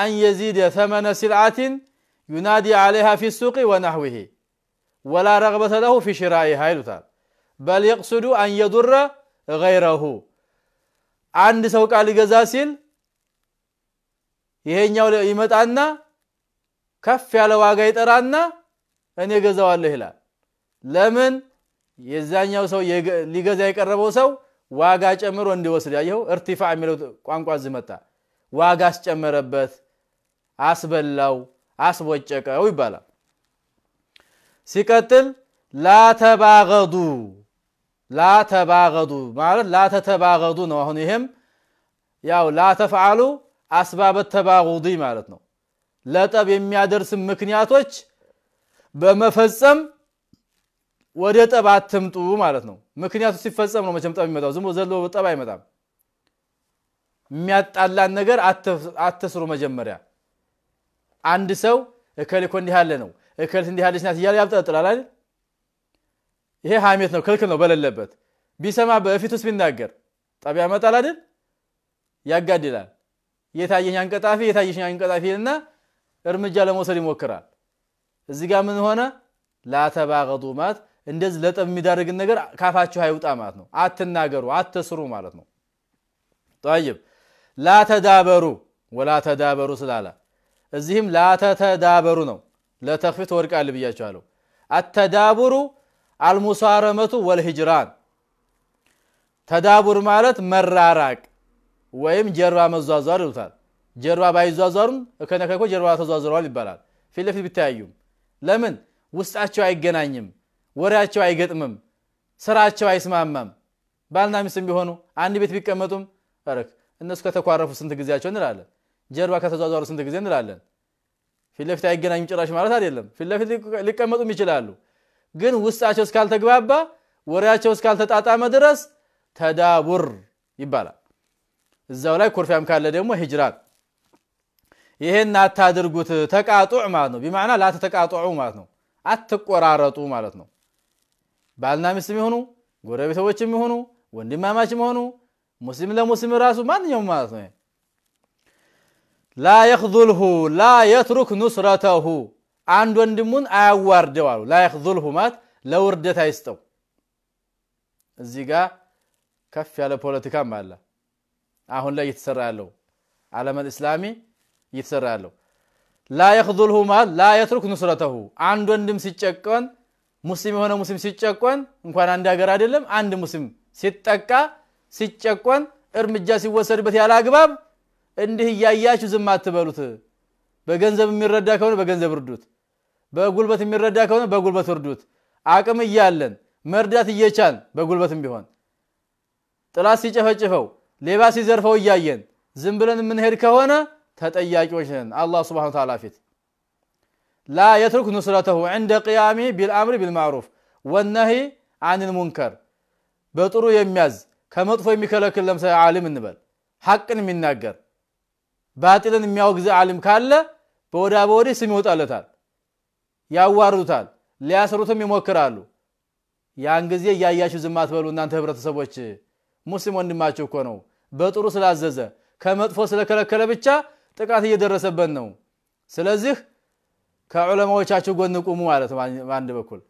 አን የዚደ ተመነ ሲልዓቲን ዩናዲ ዓለይሃ ፊ ሱቂ ወናሕዊሂ ወላ ረግበተ ለሁ ፊ ሽራኢሃ ይሉታል። በል የቅሱዱ አን የዱረ ገይረሁ አንድ ሰው ቃል ሊገዛ ሲል ይሄኛው ይመጣና ከፍ ያለ ዋጋ ይጠራና እኔ ገዛዋለሁ ይላል። ለምን የዛኛው ሰው ሊገዛ የቀረበው ሰው ዋጋ ጨምሮ እንዲወስድ ያየው እርቲፋ የሚለው ቋንቋ ዝመጣ ዋጋ አስጨመረበት፣ አስበላው አስቦጨቀው ይባላል። ሲቀጥል ላተባገዱ ላተባገዱ ማለት ላተተባገዱ ነው። አሁን ይህም ያው ላተፍዓሉ አስባበት ተባጉዲ ማለት ነው። ለጠብ የሚያደርስ ምክንያቶች በመፈጸም ወደ ጠብ አትምጡ ማለት ነው። ምክንያቱ ሲፈጸም ነው መቼም ጠብ የሚመጣው፣ ዝም ዘሎ ጠብ አይመጣም። የሚያጣላን ነገር አትስሩ መጀመሪያ አንድ ሰው እከል እኮ እንዲህ አለ ነው እከልት እንዲህ አለች ናት እያለ ያብጠለጥላል አይደል? ይሄ ሀሜት ነው፣ ክልክል ነው። በሌለበት ቢሰማ በፊት ውስጥ ቢናገር ጠብ ያመጣል አይደል? ያጋድላል። የታየኝ አንቀጣፊ የታየሽ አንቀጣፊ ና እርምጃ ለመውሰድ ይሞክራል። እዚህ ጋር ምን ሆነ? ላተባገዱ ማለት እንደዚህ ለጠብ የሚዳርግን ነገር ካፋችሁ አይውጣ ማለት ነው። አትናገሩ፣ አትስሩ ማለት ነው። ጠይብ ላተዳበሩ ወላተዳበሩ ስላላ እዚህም ላተተዳበሩ ነው ለተክፊት ወድቃል ብያቸዋለሁ። አተዳቡሩ አልሙሳረመቱ ወልሂጅራን ተዳቡር ማለት መራራቅ ወይም ጀርባ መዟዟር ይሉታል። ጀርባ ባይዟዟሩም እከነከኮ ጀርባ ተዟዙረዋል ይባላል። ፊት ለፊት ቢተያዩም ለምን ውስጣቸው አይገናኝም፣ ወሬያቸው አይገጥምም፣ ስራቸው አይስማማም። ባልና ሚስትም ቢሆኑ አንድ ቤት ቢቀመጡም ረክ እነሱ ከተኳረፉ ስንት ጊዜያቸው እንላለን። ጀርባ ከተዟዟሩ ስንት ጊዜ እንላለን። ፊት ለፊት አይገናኙም ጭራሽ ማለት አይደለም። ፊት ሊቀመጡም ይችላሉ። ግን ውስጣቸው እስካልተግባባ ወሬያቸው እስካልተጣጣመ ድረስ ተዳቡር ይባላል። እዛው ላይ ኩርፊያም ካለ ደግሞ ሂጅራት። ይሄን አታድርጉት ተቃጡዕ ማለት ነው። ቢማዕና ላተተቃጡዑ ማለት ነው። አትቆራረጡ ማለት ነው። ባልና ሚስትም ይሆኑ ጎረቤቶችም ይሆኑ ወንድማማችም ይሆኑ ሙስሊም ለሙስሊም ራሱ ማንኛውም ማለት ነው ላ የኽዙልሁ ላ የትሩክ ኑስረተሁ አንድ ወንድሙን አያዋርደው አሉ። ላ ማለት ለውርደት አይስጠው። እዚህ ጋር ከፍ ያለ ፖለቲካም አለ። አሁን ላይ እየተሰራ ያለው ዓለም አልእስላሚ እየተሰራ ያለው ላ የኽዙልሁ ማለት ላ የትሩክ ኑስረተሁ አንድ ወንድም ሲጨቆን ሙስሊም የሆነ ሙስሊም ሲጨቆን እንኳን አንድ ሀገር አይደለም አንድ ሙስሊም ሲጠቃ ሲጨቆን እርምጃ ሲወሰድበት ያለ አግባብ እንዲህ እያያችሁ ዝም አትበሉት። በገንዘብ የሚረዳ ከሆነ በገንዘብ እርዱት። በጉልበት የሚረዳ ከሆነ በጉልበት እርዱት። አቅም እያለን መርዳት እየቻልን በጉልበትም ቢሆን ጥላት ሲጨፈጭፈው፣ ሌባ ሲዘርፈው እያየን ዝም ብለን የምንሄድ ከሆነ ተጠያቂዎች ነን አላህ ስብሐነሁ ወተዓላ ፊት። ላ የትሩክ ኑስረተሁ ዕንደ ቅያሚ ቢልአምሪ ቢልማዕሩፍ ወነሂ አኒል ሙንከር በጥሩ የሚያዝ ከመጥፎ የሚከለክል ለምሳሌ ዓሊም እንበል ሐቅን የሚናገር ባጢልን የሚያወግዝ ዓሊም ካለ በወዳ በወዲ ስም ይወጣለታል፣ ያዋርዱታል፣ ሊያስሩትም ይሞክራሉ። ያን ጊዜ እያያችሁ ዝም አትበሉ። እናንተ ህብረተሰቦች ሙስሊም ወንድማችሁ እኮ ነው። በጥሩ ስላዘዘ ከመጥፎ ስለከለከለ ብቻ ጥቃት እየደረሰበት ነው። ስለዚህ ከዑለማዎቻችሁ ጎን ቁሙ ማለት በአንድ በኩል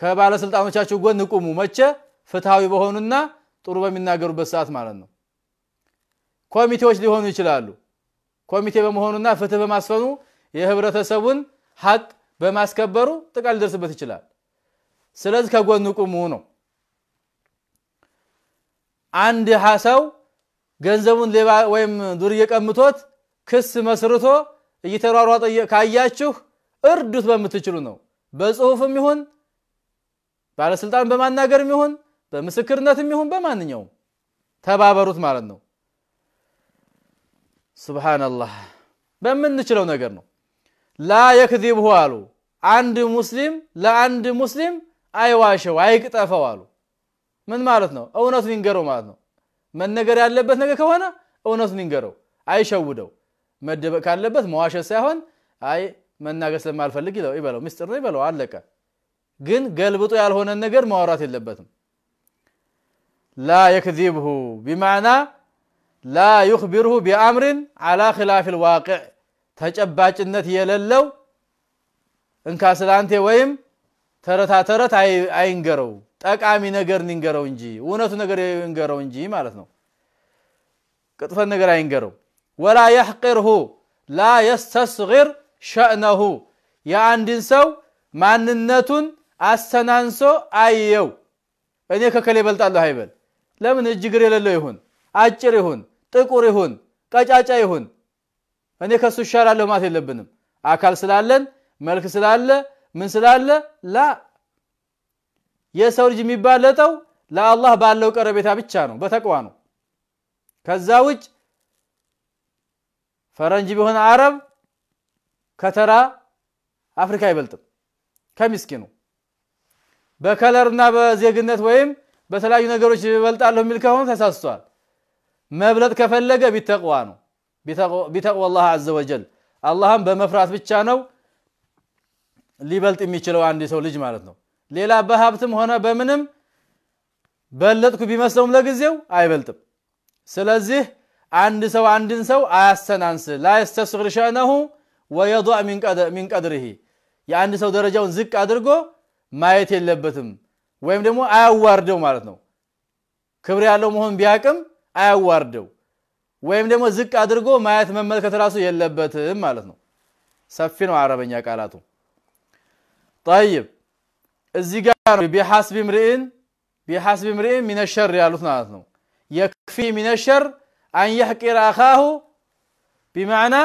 ከባለስልጣኖቻችሁ ጎን ቁሙ። መቼ ፍትሐዊ በሆኑና ጥሩ በሚናገሩበት ሰዓት ማለት ነው። ኮሚቴዎች ሊሆኑ ይችላሉ። ኮሚቴ በመሆኑና ፍትህ በማስፈኑ የህብረተሰቡን ሀቅ በማስከበሩ ጥቃት ሊደርስበት ይችላል። ስለዚህ ከጎኑ ቁሙ ነው። አንድ ሰው ገንዘቡን ሌባ ወይም ዱርዬ ቀምቶት ክስ መስርቶ እየተሯሯጠ ካያችሁ እርዱት በምትችሉ ነው። በጽሁፍም ይሁን ባለስልጣን በማናገርም ይሁን በምስክርነትም ይሁን በማንኛውም ተባበሩት ማለት ነው። ስብሓንላህ በምንችለው ነገር ነው። ላ የክዚብሁ አሉ አንድ ሙስሊም ለአንድ ሙስሊም አይዋሸው አይቅጠፈው አሉ። ምን ማለት ነው? እውነቱን ይንገረው ማለት ነው። መነገር ያለበት ነገር ከሆነ እውነቱን ይንገረው፣ አይሸውደው። መደበቅ ካለበት መዋሸት ሳይሆን አይ መናገር ስለማልፈልግ ይበለው፣ ሚስጥር ነው ይበለው፣ አለቀ። ግን ገልብጦ ያልሆነን ነገር ማውራት የለበትም። ላ የክዚብሁ ቢማዕና ላ ዩክቢሩሁ ቢአምርን አላ ኪላፊል ዋቅዕ ተጨባጭነት የሌለው እንካ ስላንቴ ወይም ተረታ ተረት አይንገረው፣ ጠቃሚ ነገር ይንገረው እንጂ እውነቱ ነገር ይንገረው እንጂ ማለት ነው። ቅጥፈት ነገር አይንገረው። ወላ የሕቅርሁ ላ የስተስጊር ሸእነሁ የአንድን ሰው ማንነቱን አስተናንሶ አየው እኔ ከከሌ ይበልጣለሁ አይበል። ለምን እጅግር የሌለው ይሁን አጭር ይሁን ጥቁር ይሁን ቀጫጫ ይሁን እኔ ከሱ ይሻላለሁ ማለት የለብንም። አካል ስላለን መልክ ስላለ ምን ስላለ ላ የሰው ልጅ የሚባለጠው ለአላህ ባለው ቀረቤታ ብቻ ነው፣ በተቅዋ ነው። ከዛ ውጭ ፈረንጅ ቢሆን አረብ ከተራ አፍሪካ አይበልጥም ከሚስኪኑ። በከለርና በዜግነት ወይም በተለያዩ ነገሮች ይበልጣለሁ የሚል ከሆነ ተሳስቷል። መብለጥ ከፈለገ ቢተቅዋ ነው። ቢተቅዋ አላህ አዘ ወጀል አላህም በመፍራት ብቻ ነው ሊበልጥ የሚችለው አንድ ሰው ልጅ ማለት ነው። ሌላ በሀብትም ሆነ በምንም በለጥኩ ቢመስለውም ለጊዜው አይበልጥም። ስለዚህ አንድ ሰው አንድን ሰው አያስተናንስ። ላየስተስግር ሸእነሁ ወየዱዕ ሚን ቀድሪሂ የአንድ ሰው ደረጃውን ዝቅ አድርጎ ማየት የለበትም ወይም ደግሞ አያዋርደው ማለት ነው። ክብር ያለው መሆን ቢያቅም አያዋርደው ወይም ደግሞ ዝቅ አድርጎ ማየት መመልከት ራሱ የለበትም ማለት ነው። ሰፊ ነው አረበኛ ቃላቱ። ጠይብ እዚህ ጋር ነው ቢሐስቢ ምርኢን ቢሐስቢ ምርኢን ሚነሸር ያሉት ማለት ነው። የክፊ ሚነሸር አን የሕቂር አኻሁ ቢማዕና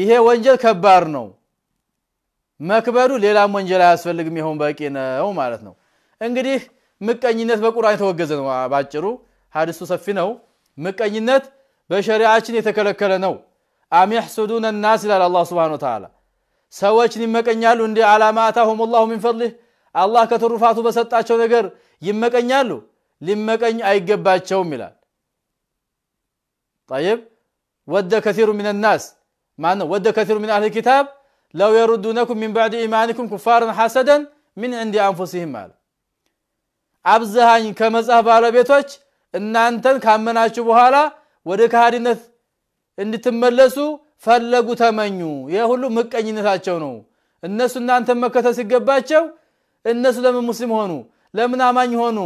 ይሄ ወንጀል ከባድ ነው፣ መክበዱ ሌላም ወንጀል አያስፈልግም፣ ይኸውም በቂ ነው ማለት ነው። እንግዲህ ምቀኝነት በቁርአን የተወገዘ ነው። ባጭሩ ሀዲሱ ሰፊ ነው። مكاينت بشري بشريعتنا تكلكل نو أم يحسدون الناس إلى الله سبحانه وتعالى سواجني مكاينالو يالو اندي على ما أتاهم الله من فضله الله كترفاته بسطة عشو نقر يمكين يالو أي قبات شو ملا طيب ود كثير من الناس معنى ود كثير من أهل الكتاب لو يردونكم من بعد إيمانكم كفارا حسدا من عند أنفسهم مال أبزهاين كمزه بالبيتوش بيتوش እናንተን ካመናችሁ በኋላ ወደ ከሃዲነት እንድትመለሱ ፈለጉ፣ ተመኙ። ይህ ሁሉ ምቀኝነታቸው ነው። እነሱ እናንተን መከተል ሲገባቸው እነሱ ለምን ሙስሊም ሆኑ? ለምን አማኝ ሆኑ?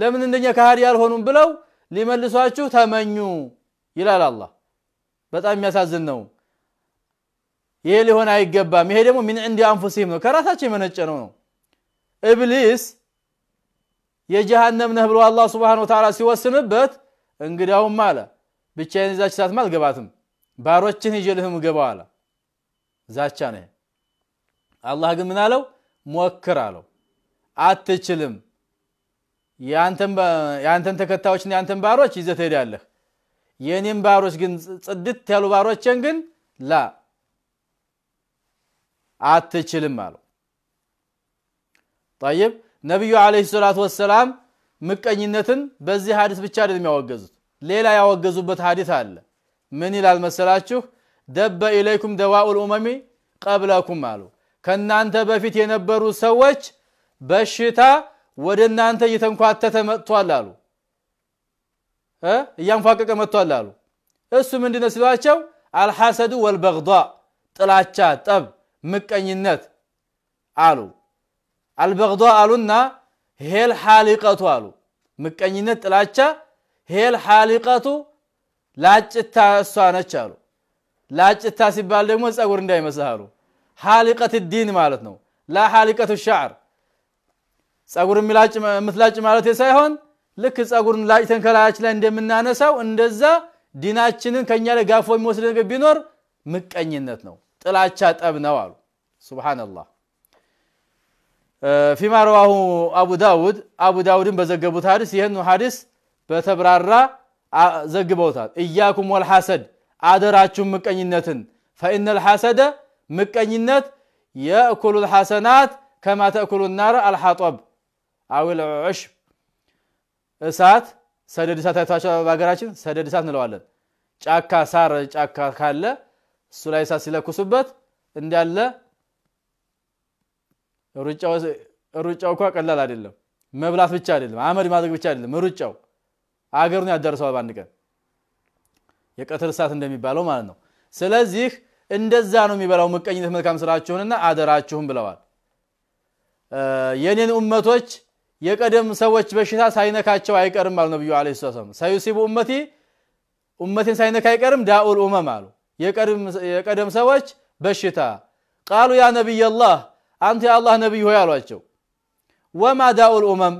ለምን እንደኛ ከሃዲ አልሆኑም? ብለው ሊመልሷችሁ ተመኙ ይላል አላህ። በጣም የሚያሳዝን ነው። ይሄ ሊሆን አይገባም። ይሄ ደግሞ ምን እንዲ አንፉሲህም ነው፣ ከራሳቸው የመነጨ ነው ነው ኢብሊስ የጀሃነም ነህ ብሎ አላህ ስብሓን ወተዓላ ሲወስንበት እንግዳውም አለ ብቻዬን ዛች እሳትም አልገባትም ባሮችን ይጀልህም ገባው አለ ዛቻ ነህ። አላህ ግን ምን አለው ሞክር አለው አትችልም የአንተን ተከታዮችን የአንተን ባሮች ይዘህ ትሄዳለህ የእኔም ባሮች ግን ጽድት ያሉ ባሮችን ግን ላ አትችልም አለው ጠይብ ነቢዩ አለይሂ ሰላቱ ወሰላም ምቀኝነትን በዚህ ሀዲስ ብቻ አይደለም ያወገዙት፣ ሌላ ያወገዙበት ሀዲስ አለ። ምን ይላል መሰላችሁ? ደበ ኢለይኩም ደዋኡል ኡመሚ ቀብለኩም አሉ። ከእናንተ በፊት የነበሩ ሰዎች በሽታ ወደ እናንተ እየተንኳተተ መጥቷል አሉ፣ እያንፏቀቀ መጥቷል አሉ። እሱ ምንድነው ሲሏቸው አልሐሰዱ ወልበግዷ ጥላቻ፣ ጠብ፣ ምቀኝነት አሉ። አልበግዶ አሉና ሄል ሐሊቀቱ አሉ። ምቀኝነት፣ ጥላቻ ሄል ሐሊቀቱ ላጭታ እሷ ነች አሉ። ላጭታ ሲባል ደግሞ ጸጉር እንዳይመስልህ አሉ። ሐሊቀት ዲን ማለት ነው። ላ ሐሊቀቱ ሻዕር ጸጉር የምትላጭ ማለት ሳይሆን ልክ ጸጉርን ላጭተን ከላያችን ላይ እንደምናነሳው እንደዛ ዲናችንን ከእኛ ላይ ጋፎ የሚወስድ ነገር ቢኖር ምቀኝነት ነው፣ ጥላቻ፣ ጠብ ነው አሉ። ሱብሃነላህ ፊማ ረዋሁ አቡ ዳውድ አቡ ዳውድን በዘገቡት ሀዲስ ይህን ሀዲስ በተብራራ ዘግበውታል። እያኩም ወልሐሰድ አደራችሁ ምቀኝነትን ፈኢነል ሐሰደ ምቀኝነት የእኩሉል ሐሰናት ከማ ተእኩሉ ናር አልሐጠብ አዊል ዑሽብ እሳት ሰደድ እሳት አይታቸ በሀገራችን ሰደድ እሳት እንለዋለን። ጫካ ሳር ጫካ ካለ እሱ ላይ እሳት ሲለኩሱበት እንዳለ ሩጫው እኳ ቀላል አይደለም። መብላት ብቻ አይደለም፣ አመድ ማድረግ ብቻ አይደለም። ሩጫው አገሩን ያዳርሰዋል በአንድ ቀን የቀትር እሳት እንደሚባለው ማለት ነው። ስለዚህ እንደዛ ነው የሚበላው ምቀኝነት መልካም ስራችሁንና አደራችሁን ብለዋል። የኔን ኡመቶች የቀደም ሰዎች በሽታ ሳይነካቸው አይቀርም አሉ ነብዩ አለይሂ ሰላም። ሳዩሲቡ ኡመቲ ኡመቴን ሳይነካ አይቀርም ዳኡል ኡመም አሉ የቀደም ሰዎች በሽታ ቃሉ ያ ነቢይ አላህ አንተ የአላህ ነቢይ ሆይ አሏቸው። ወማ ዳኡል ኡመም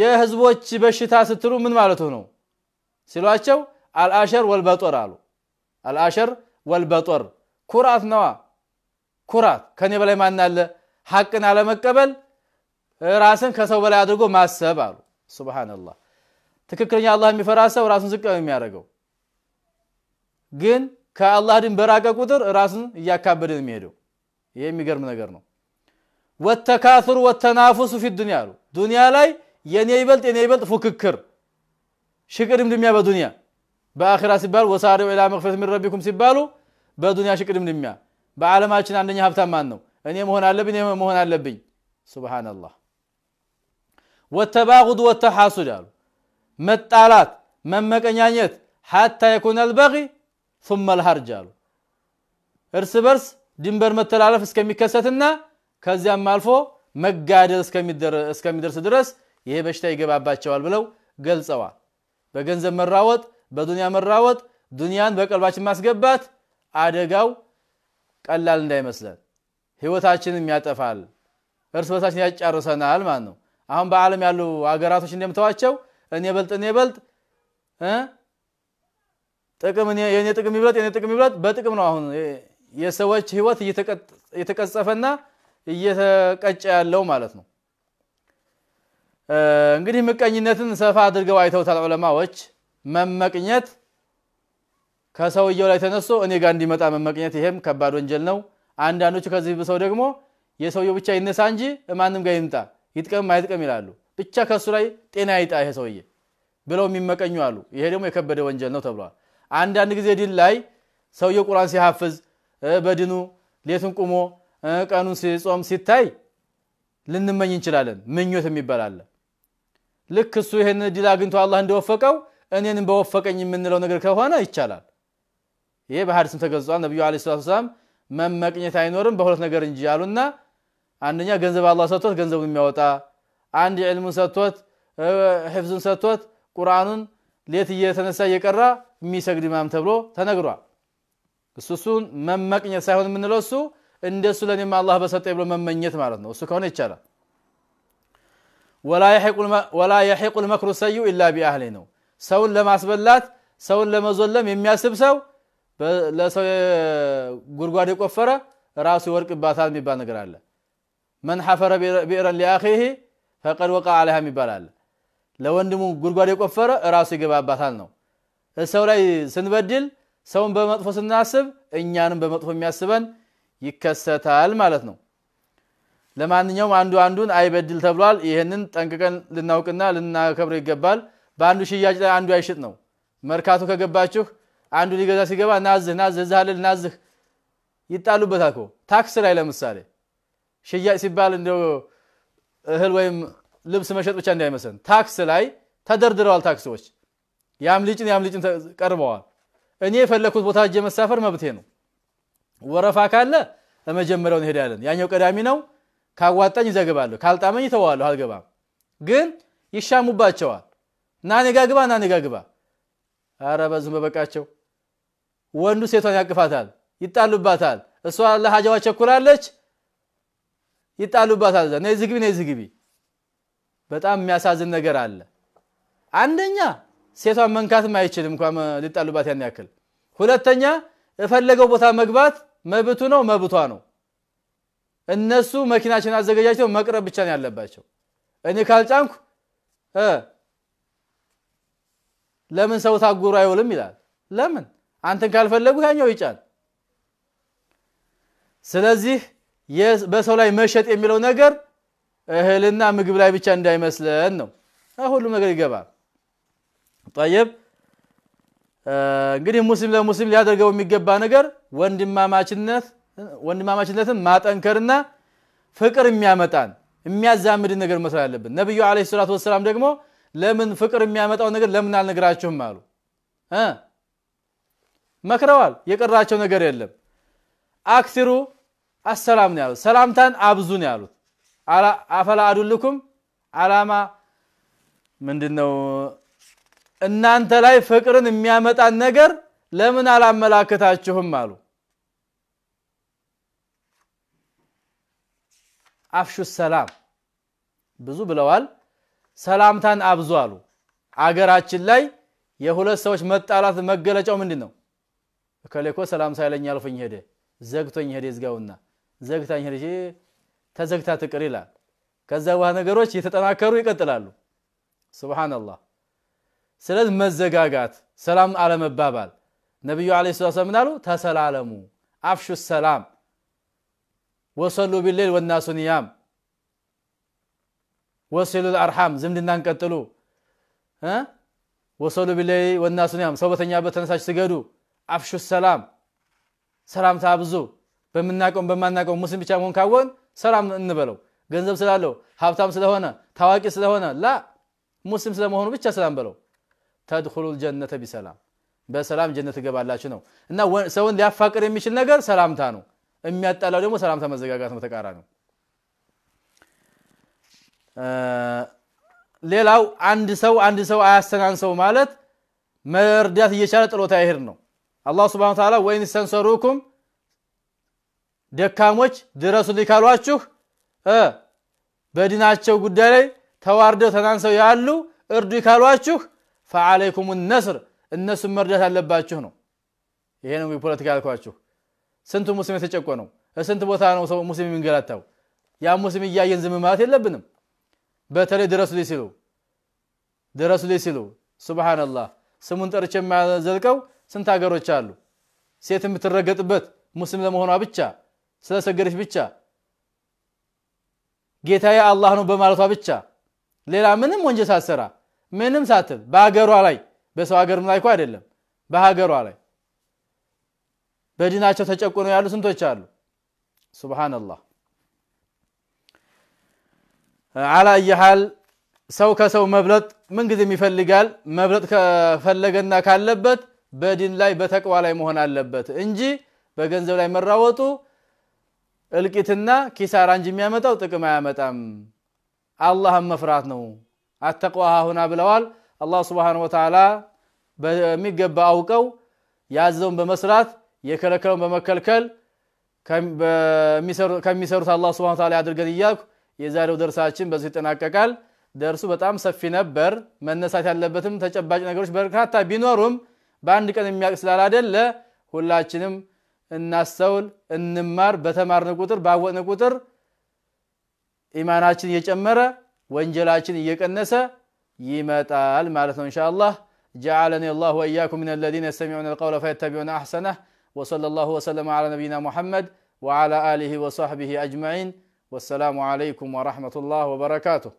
የህዝቦች በሽታ ስትሉ ምን ማለቱ ነው ሲሏቸው፣ አልአሸር ወልበጦር አሉ። አልአሸር ወልበጦር ኩራት ነዋ። ኩራት ከኔ በላይ ማን አለ? ሐቅን አለመቀበል፣ ራስን ከሰው በላይ አድርጎ ማሰብ አሉ። ሱብሃነላህ። ትክክለኛ አላህ የሚፈራ ሰው ራሱን ዝቅ ነው የሚያደርገው፣ ግን ከአላህ ድን በራቀ ቁጥር ራሱን እያካበደ ነው የሚሄደው። يميقر من أقرنو والتكاثر والتنافس في الدنيا دنيا لا ينيبلت ينيبلت فككر شكر من دميا بدنيا بآخر سبال وصاروا إلى مغفرة من ربكم سبالو بدنيا شكر من دميا بعلماتنا عندنا هفتا مانو أني مهون اللبين أني مهون اللبين سبحان الله والتباغض والتحاسد متالات ممك أنيانيت حتى يكون البغي ثم الهرج إرس برس ድንበር መተላለፍ እስከሚከሰትና ከዚያም አልፎ መጋደል እስከሚደርስ ድረስ ይሄ በሽታ ይገባባቸዋል ብለው ገልጸዋል። በገንዘብ መራወጥ፣ በዱንያ መራወጥ፣ ዱንያን በቀልባችን ማስገባት አደጋው ቀላል እንዳይመስለን ህይወታችንም ያጠፋል፣ እርስ በርሳችን ያጫርሰናል ማለት ነው። አሁን በዓለም ያሉ ሀገራቶች እንደምተዋቸው እኔ በልጥ እኔ በልጥ ጥቅም የኔ ጥቅም ይብለጥ የኔ ጥቅም ይብለጥ በጥቅም ነው አሁን የሰዎች ህይወት እየተቀጸፈና እየተቀጨ ያለው ማለት ነው። እንግዲህ ምቀኝነትን ሰፋ አድርገው አይተውታል ዑለማዎች። መመቅኘት ከሰውየው ላይ ተነስቶ እኔ ጋር እንዲመጣ መመቅኘት፣ ይሄም ከባድ ወንጀል ነው። አንዳንዶቹ ከዚህ ብሰው ደግሞ የሰውየው ብቻ ይነሳ እንጂ ማንም ጋር ይምጣ ይጥቀም አይጥቀም ይላሉ። ብቻ ከሱ ላይ ጤና ይጣ ይሄ ሰውዬ ብለው የሚመቀኙ አሉ። ይሄ ደግሞ የከበደ ወንጀል ነው ተብሏል። አንዳንድ ጊዜ ዲን ላይ ሰውየው ቁርአን ሲሐፍዝ በድኑ ሌቱን ቁሞ ቀኑን ሲጾም ሲታይ ልንመኝ እንችላለን። ምኞት የሚባል አለ። ልክ እሱ ይህን ድል አግኝቶ አላህ እንደወፈቀው እኔንም በወፈቀኝ የምንለው ነገር ከሆነ ይቻላል። ይሄ በሐዲስም ተገልጿል። ነቢዩ ዓለይሂ ሰላቱ ወሰላም መመቅኘት አይኖርም በሁለት ነገር እንጂ አሉና፣ አንደኛ ገንዘብ አላህ ሰጥቶት ገንዘቡን የሚያወጣ አንድ ዕልሙን ሰጥቶት ሕፍዙን ሰጥቶት ቁርአኑን ሌት እየተነሳ እየቀራ የሚሰግድ ማም ተብሎ ተነግሯል። እሱ መመቅኘት ሳይሆን የምንለው እሱ እንደሱ ለእኔም አላህ በሰጠኝ ብሎ መመኘት ማለት ነው። እሱ ከሆነ ይቻላል። ወላ የሒቁል መክሩ ሰዩ ኢላ ቢአህሊ ነው። ሰውን ለማስበላት ሰውን ለመዞለም የሚያስብ ሰው ለሰው ጉድጓድ የቆፈረ ራሱ ይወርቅባታል የሚባል ነገር አለ። መን ሐፈረ ብዕረን ሊአኺህ ፈቀድ ወቃ አለሃ የሚባል አለ። ለወንድሙ ጉድጓድ የቆፈረ ራሱ ይገባባታል ነው። ሰው ላይ ስንበድል ሰውን በመጥፎ ስናስብ እኛንም በመጥፎ የሚያስበን ይከሰታል ማለት ነው። ለማንኛውም አንዱ አንዱን አይበድል ተብሏል። ይህንን ጠንቅቀን ልናውቅና ልናከብረው ይገባል። በአንዱ ሽያጭ ላይ አንዱ አይሽጥ ነው። መርካቶ ከገባችሁ አንዱ ሊገዛ ሲገባ ናዝህ ናዝህ እዚህ ናዝህ ይጣሉበታል እኮ ታክስ ላይ ለምሳሌ ሽያጭ ሲባል እንደ እህል ወይም ልብስ መሸጥ ብቻ እንዳይመስለን ታክስ ላይ ተደርድረዋል ታክሲዎች ያም ሊጭን ያም ሊጭን ቀርበዋል እኔ የፈለኩት ቦታ እጄ መሳፈር መብቴ ነው። ወረፋ ካለ ለመጀመሪያው እንሄዳለን። ያኛው ቀዳሚ ነው። ካዋጣኝ ይዘግባለሁ፣ ካልጣመኝ ይተዋለሁ፣ አልገባም። ግን ይሻሙባቸዋል። ና ኔጋ ግባ፣ ና ኔጋ ግባ። አረ በዝም በበቃቸው። ወንዱ ሴቷን ያቅፋታል፣ ይጣሉባታል። እሷ ለሀጃዋ ቸኩላለች፣ ይጣሉባታል። ነይ ዝግቢ፣ ነይ ዝግቢ። በጣም የሚያሳዝን ነገር አለ። አንደኛ ሴቷን መንካትም አይችልም እንኳ ሊጣሉባት ያን ያክል። ሁለተኛ የፈለገው ቦታ መግባት መብቱ ነው፣ መብቷ ነው። እነሱ መኪናችን አዘገጃጅተው መቅረብ ብቻ ነው ያለባቸው። እኔ ካልጫንኩ ለምን ሰው ታጉሮ አይውልም ይላል። ለምን አንተን ካልፈለጉ ያኛው ይጫን። ስለዚህ በሰው ላይ መሸጥ የሚለው ነገር እህልና ምግብ ላይ ብቻ እንዳይመስለን ነው። ሁሉም ነገር ይገባል። ጠይብ እንግዲህ ሙስሊም ለሙስሊም ሊያደርገው የሚገባ ነገር ወንድማማችነት ወንድማማችነትን ማጠንከርና ፍቅር የሚያመጣን የሚያዛምድን ነገር መስራት አለብን። ነብዩ አለይሂ ሰላቱ ወሰላም ደግሞ ለምን ፍቅር የሚያመጣው ነገር ለምን አልነግራችሁም አሉ መክረዋል። የቀራቸው ነገር የለም። አክሲሩ አሰላም ነው ያሉት፣ ሰላምታን አብዙ ነው ያሉት። አፈላ አዱልኩም አላማ ምንድነው እናንተ ላይ ፍቅርን የሚያመጣን ነገር ለምን አላመላከታችሁም አሉ። አፍሹ ሰላም ብዙ ብለዋል። ሰላምታን አብዙ አሉ። አገራችን ላይ የሁለት ሰዎች መጣላት መገለጫው ምንድን ነው? እከሌኮ ሰላም ሳይለኝ አልፎኝ ሄደ፣ ዘግቶኝ ሄደ፣ ይዝጋውና ዘግታኝ ሄደ፣ ተዘግታ ትቅር ይላል። ከዛ በኋላ ነገሮች እየተጠናከሩ ይቀጥላሉ። ሱብሃነላህ ስለዚህ መዘጋጋት ሰላም አለመባባል ነቢዩ አለ ስላ ምን ምናሉ? ተሰላለሙ አፍሹ ሰላም ወሰሉ ቢሌል ወናሱ ኒያም ወሲሉ አርሃም ዝምድናን ቀጥሉ ወሰሉ ቢሌል ወናሱ ኒያም ሰው በተኛበት ተነሳች ስገዱ አፍሹ ሰላም ሰላም ታብዙ በምናቀውም በማናቀውም ሙስሊም ብቻ መሆን ካወን ሰላም እንበለው ገንዘብ ስላለው ሀብታም ስለሆነ ታዋቂ ስለሆነ ላ ሙስሊም ስለመሆኑ ብቻ ሰላም በለው ተድኹሉ ልጀነተ ቢሰላም በሰላም ጀነት ትገባላችሁ ነው እና ሰውን ሊያፋቅር የሚችል ነገር ሰላምታ ነው የሚያጣላው ደግሞ ሰላምታ መዘጋጋት ነው ተቃራኒው ሌላው አንድ ሰው አንድ ሰው አያስተናንሰው ማለት መርዳት እየቻለ ጥሎታ ይሄድ ነው አላህ ስብሓን ተዓላ ወይን ሰንሰሩኩም ደካሞች ድረሱ ሊካሏችሁ በዲናቸው ጉዳይ ላይ ተዋርደው ተናንሰው ያሉ እርዱ ይካሏችሁ ፈዓለይኩም ነስር እነሱን መርዳት አለባችሁ ነው ይሄ ነው ፖለቲካ ያልኳችሁ ስንቱ ሙስሊም የተጨቆነው ስንት ቦታ ነው ሰው ሙስሊም የሚንገላታው ያ ሙስሊም እያየን ዝም ማለት የለብንም በተለይ ድረሱልኝ ሲሉ ድረሱልኝ ሲሉ ሱብሃንአላህ ስሙን ጠርቼ የማያዘልቀው ስንት ሀገሮች አሉ ሴት የምትረገጥበት ሙስሊም ለመሆኗ ብቻ ስለሰገደች ብቻ ጌታዬ አላህ ነው በማለቷ ብቻ ሌላ ምንም ወንጀል ሳትሰራ ምንም ሳትል በሀገሯ ላይ በሰው ሀገርም ላይ እኮ አይደለም በሀገሯ ላይ በዲናቸው ተጨቁነው ያሉ ስንቶች አሉ ሱብሃንአላህ አላ እየሃል ሰው ከሰው መብለጥ ምንጊዜም ይፈልጋል መብለጥ ከፈለገና ካለበት በዲን ላይ በተቅዋ ላይ መሆን አለበት እንጂ በገንዘብ ላይ መራወጡ እልቂትና ኪሳራ እንጂ የሚያመጣው ጥቅም አያመጣም አላህን መፍራት ነው አተቅዋ ሁና ብለዋል። አላህ ስብሓነሁ ወተዓላ በሚገባ አውቀው ያዘውን በመስራት የከለከለውን በመከልከል ከሚሰሩት አላህ ስብሓነሁ ወተዓላ ያድርገን እያልኩ የዛሬው ደርሳችን በዚህ ይጠናቀቃል። ደርሱ በጣም ሰፊ ነበር። መነሳት ያለበትም ተጨባጭ ነገሮች በርካታ ቢኖሩም በአንድ ቀን የሚያውቅ ስላላደለ ሁላችንም እናስተውል፣ እንማር። በተማርን ቁጥር ባወቅን ቁጥር ኢማናችን እየጨመረ ወንጀላችን እየቀነሰ ይመጣል ان شاء الله جعلني الله وإياكم من الذين يستمعون القول فيتبعون أحسنه وصلى الله وسلم على نبينا محمد وعلى آله وصحبه أجمعين والسلام عليكم ورحمة الله وبركاته